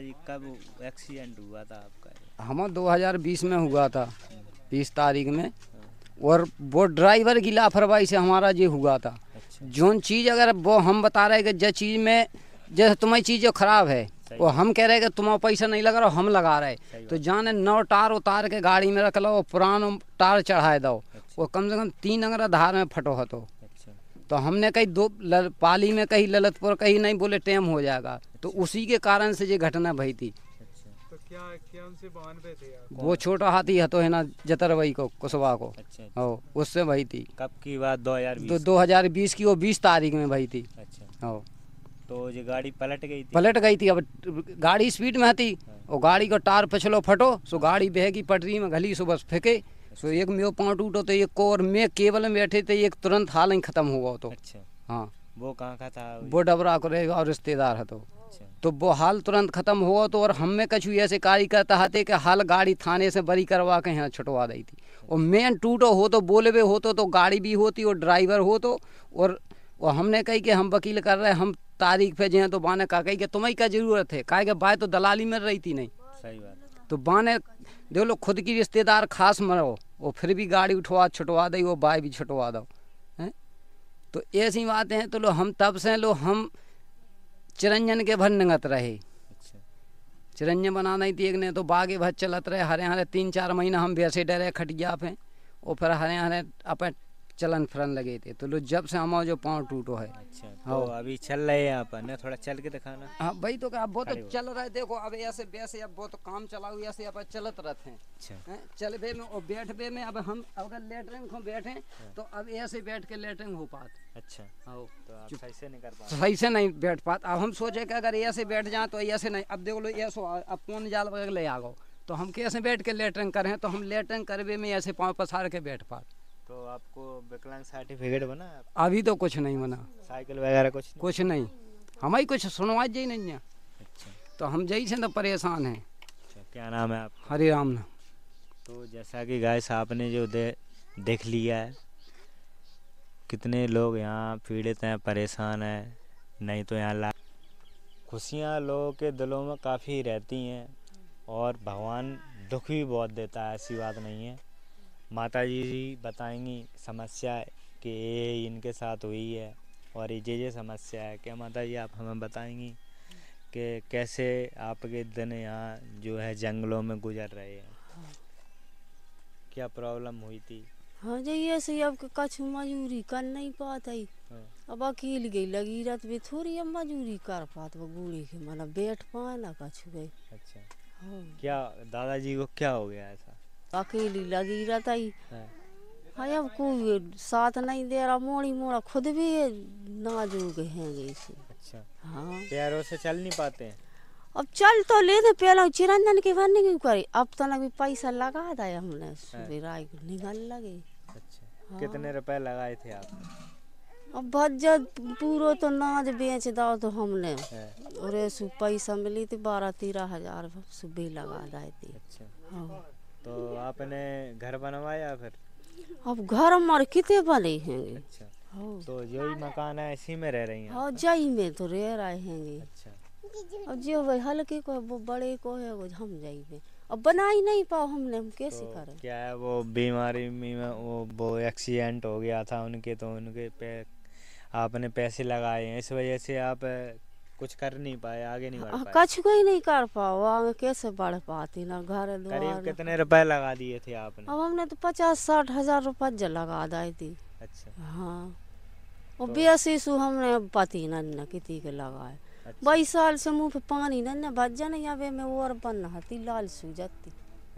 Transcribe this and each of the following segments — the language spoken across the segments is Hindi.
जी कब एक्सीडेंट हुआ था आपका हमारा बीस में हुआ था हम्म। बीस तारीख में हाँ। और वो ड्राइवर की लापरवाही से हमारा ये हुआ था अच्छा। जो चीज़ अगर वो हम बता रहे कि जो चीज़ में जैसे तुम्हारी चीज़ जो ख़राब है वो हम कह रहे हैं कि तुम्हारा पैसा नहीं लग रहा हम लगा रहे तो जाने नौ टार उतार के गाड़ी में रख लो पुरानो टार चढ़ाए दो अच्छा। वो कम से कम तीन अंगरा धार में फटो हतो अच्छा। तो हमने कहीं दो पाली में कहीं ललतपुर कहीं नहीं बोले टेम हो जाएगा तो उसी के कारण से ये घटना भई थी अच्छा। तो क्या क्या उनसे वाहन थे वो छोटा हाथी हतो है ना जतर भाई को कुशवा को अच्छा, अच्छा। ओ, हाँ, उससे भई थी कब की बात दो हजार तो दो हजार बीस की वो बीस तारीख में भई थी अच्छा ओ, हाँ। तो ये गाड़ी पलट गई थी पलट गई थी अब गाड़ी स्पीड में थी हाँ। और गाड़ी का टार पिछलो फटो सो गाड़ी बहेगी पटरी में घली सो बस फेंके सो अच्छा। एक में पाँव टूटो तो एक को और मैं केवल में बैठे थे एक तुरंत हाल ही खत्म हुआ तो अच्छा हाँ वो कहाँ का था वो डबरा को रहेगा और रिश्तेदार है तो अच्छा। तो वो हाल तुरंत खत्म हुआ तो और हमें कछु ऐसे कार्यकर्ता हाथे कि हाल गाड़ी थाने से बरी करवा के यहाँ छुटवा दी थी और मेन टूटो हो तो बोले भी हो तो, तो गाड़ी भी होती और ड्राइवर हो तो और वो हमने कही कि हम वकील कर रहे हैं हम तारीख पे जो तो बाने का कही कि तुम्हें क्या जरूरत है कहा कि भाई तो दलाली में रही थी नहीं सही बात तो बाने देख लो खुद की रिश्तेदार खास मरो वो फिर भी गाड़ी उठवा छुटवा दी वो बाय भी छुटवा दो तो ऐसी बातें हैं तो लो हम तब से लो हम चिरंजन के भन्नगत रहे अच्छा। चिरंजन बना नहीं थी एक ने तो बागे भर चलत रहे हरे हरे तीन चार महीना हम वैसे डरे खटिया पे और फिर हरे हरे अपने चलन फिरन लगे थे तो लो जब से हमारा जो पाँव टूटो है अच्छा तो हाँ। अभी चल रहे हैं अपन ना थोड़ा चल के दिखाना हाँ भाई तो क्या बहुत तो चल रहे देखो अब ऐसे वैसे अब बहुत तो काम हुआ ऐसे अपन चलत रहते अच्छा। हैं चल बे में और बैठ बे में अब हम अगर लेटरिन को बैठे हाँ। तो अब ऐसे बैठ के लेटरिन हो अच्छा, हाँ। तो पाते अच्छा सही से नहीं बैठ पाते अब हम सोचे कि अगर ऐसे बैठ जाए तो ऐसे नहीं अब देखो लो ऐसे अब कौन जाल वगैरह ले आ गो तो हम कैसे बैठ के लेटरिंग करें तो हम लेटरिंग करवे में ऐसे पाँव पसार के बैठ पाते तो आपको विकलांग सर्टिफिकेट बना अभी तो कुछ नहीं बना साइकिल वगैरह कुछ नहीं? कुछ नहीं हमारी कुछ सुनवाई जी नहीं है अच्छा तो हम जई तो परेशान हैं अच्छा, क्या नाम है आप हरे राम नाम तो जैसा कि गाय आपने जो दे, देख लिया है कितने लोग यहाँ पीड़ित हैं परेशान हैं नहीं तो यहाँ ला खुशियाँ लोगों के दिलों में काफ़ी रहती हैं और भगवान दुख भी बहुत देता है ऐसी बात नहीं है माता जी बताएंगी समस्या कि ये इनके साथ हुई है और ये ये समस्या है क्या माता जी आप हमें बताएंगी कि कैसे आपके दिन यहाँ जो है जंगलों में गुजर रहे हैं क्या प्रॉब्लम हुई थी हाँ जी ऐसे अब कछ मजूरी कर नहीं पाते हाँ। अब अकेले गई लगी रात में थोड़ी अब मजूरी कर पाते बूढ़े के मतलब बैठ पाए ना कछु गए अच्छा हाँ। क्या दादाजी को क्या हो गया ऐसा अकेली लगी रहता ही हाँ अब कोई साथ नहीं दे रहा मोड़ी मोड़ा खुद भी नाजुक हैं जैसे अच्छा हाँ पैरों से चल नहीं पाते हैं अब चल तो ले थे पहले चिरंजन के बनने की करी अब तो ना भी पैसा लगा था हमने हाँ। सुबेराय निकल लगे अच्छा हाँ। कितने रुपए लगाए थे आप अब भज्जत पूरो तो नाज बेच दाओ तो हमने हाँ। और ऐसे पैसा मिली थी तो बारह तेरह हजार सुबह लगा दाए थे अच्छा हाँ तो आपने घर बनवाया फिर अब घर हमारे कितने बने हैं अच्छा तो जो ही मकान है इसी में रह रही हैं जई हाँ, में तो रह रहे हैं अच्छा अब जो भाई हल्के को है वो बड़े को है वो हम जई में अब बना ही नहीं पाओ हमने हम कैसे तो करें क्या है वो बीमारी में वो वो एक्सीडेंट हो गया था उनके तो उनके पे आपने पैसे लगाए हैं इस वजह से आप कुछ कर नहीं पाए आगे नहीं बढ़ पाए कुछ कोई नहीं कर पाओ आगे कैसे बढ़ पाती ना घर करीब कितने रुपए लगा दिए थे आपने अब हमने तो पचास साठ हजार रुपये लगा दाई थी अच्छा हाँ और तो... बेसी सू हमने पति ना किती के लगाए अच्छा। बाईस साल से मुँह पे पानी ना बच जाने या वे में और बन हती लाल सू जाती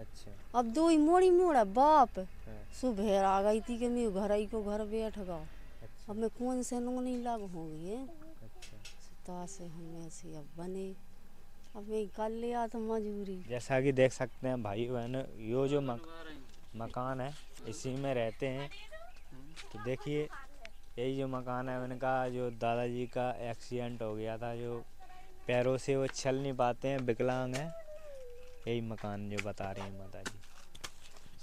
अच्छा अब दो ही मोड़ी मोड़ा बाप हाँ। सुबह आ गई थी कि मैं घर आई को घर बैठ गा अच्छा। अब मैं कौन से नोनी लग होगी अच्छा। तो से हम ऐसे अब बने अब मैं कर लिया तो मजबूरी जैसा कि देख सकते हैं भाई बहन यो जो मक, मकान है इसी में रहते हैं तो देखिए यही जो मकान है उनका जो दादाजी का एक्सीडेंट हो गया था जो पैरों से वो चल नहीं पाते हैं विकलांग है यही मकान जो बता रहे हैं माता जी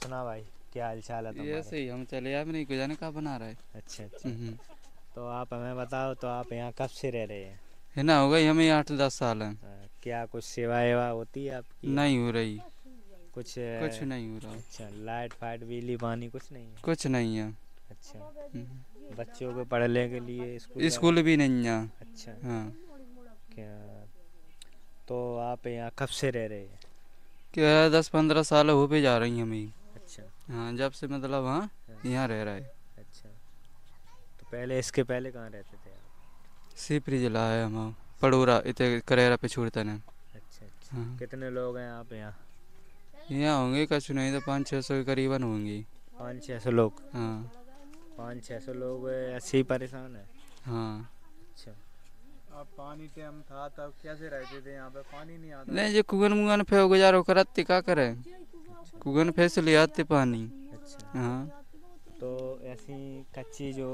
सुना भाई क्या हाल चाल है तुम्हारे ऐसे ही हम चले आप नहीं जाने कहा बना रहे अच्छा अच्छा हम्म। तो आप हमें बताओ तो आप यहाँ कब से रह रहे हैं है ना हो गई हमें आठ दस साल है हाँ, क्या कुछ सेवा वेवा होती है आपकी नहीं हो रही कुछ कुछ नहीं हो रहा अच्छा लाइट फाइट बिजली पानी कुछ नहीं है कुछ नहीं है अच्छा बच्चों को पढ़ने के लिए स्कूल स्कूल भी नहीं है अच्छा हाँ क्या तो आप यहाँ कब से रह रहे हैं क्या है दस पंद्रह साल हो पे जा रही हमें अच्छा हाँ जब से मतलब हाँ, हाँ। यहाँ रह रहा है अच्छा तो पहले इसके पहले कहाँ रहते थे आप सीपरी जिला है हम पड़ोरा इतने करेरा पे छूटता ने अच्छा अच्छा हाँ। कितने लोग हैं आप यहाँ यहाँ होंगे कुछ नहीं तो पाँच छः सौ के करीबन होंगी पाँच छः सौ लोग हाँ पाँच छः सौ लोग ऐसे ही परेशान है हाँ अब अच्छा। पानी थे हम था तब कैसे रहते थे यहाँ पे पानी नहीं आता नहीं जो कुगन मुगन फे गुजारो करते का करे अच्छा। कुगन फे से ले आते पानी अच्छा हाँ ऐसी कच्ची जो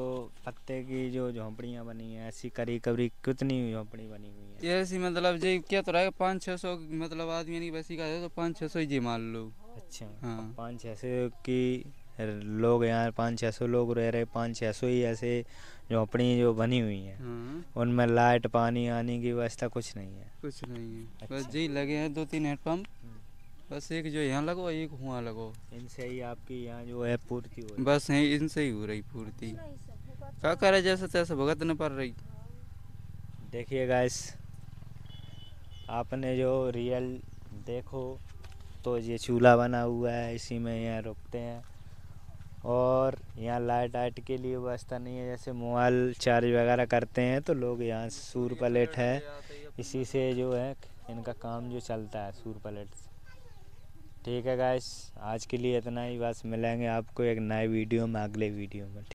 पत्ते की जो झोंपड़ियाँ बनी है ऐसी करी कबरी कितनी झोंपड़ी बनी हुई है ऐसी मतलब जी क्या तो रहेगा पाँच छः सौ मतलब आदमी नहीं वैसी का तो पाँच छः सौ जी मान लो अच्छा हाँ पाँच छः सौ की लोग यहाँ पाँच छः सौ लोग रह रहे पाँच छः सौ ही ऐसे झोंपड़ी जो बनी हुई है हाँ। उनमें लाइट पानी आने की व्यवस्था कुछ नहीं है कुछ नहीं है अच्छा। बस जी लगे हैं दो तीन हैंडपम्प बस एक जो यहाँ लगो एक हुआ लगो इनसे ही आपकी यहाँ जो है पूर्ति हो बस है इनसे ही हो रही पूर्ति क्या रहे जैसे तैसे भुगतने पड़ रही देखिए गैस आपने जो रियल देखो तो ये चूल्हा बना हुआ है इसी में यहाँ रुकते हैं और यहाँ लाइट आइट के लिए व्यवस्था नहीं है जैसे मोबाइल चार्ज वगैरह करते हैं तो लोग यहाँ सूर प्लेट है इसी से जो है इनका काम जो चलता है सूर प्लेट से ठीक है गाइस आज के लिए इतना ही बस मिलेंगे आपको एक नए वीडियो में अगले वीडियो में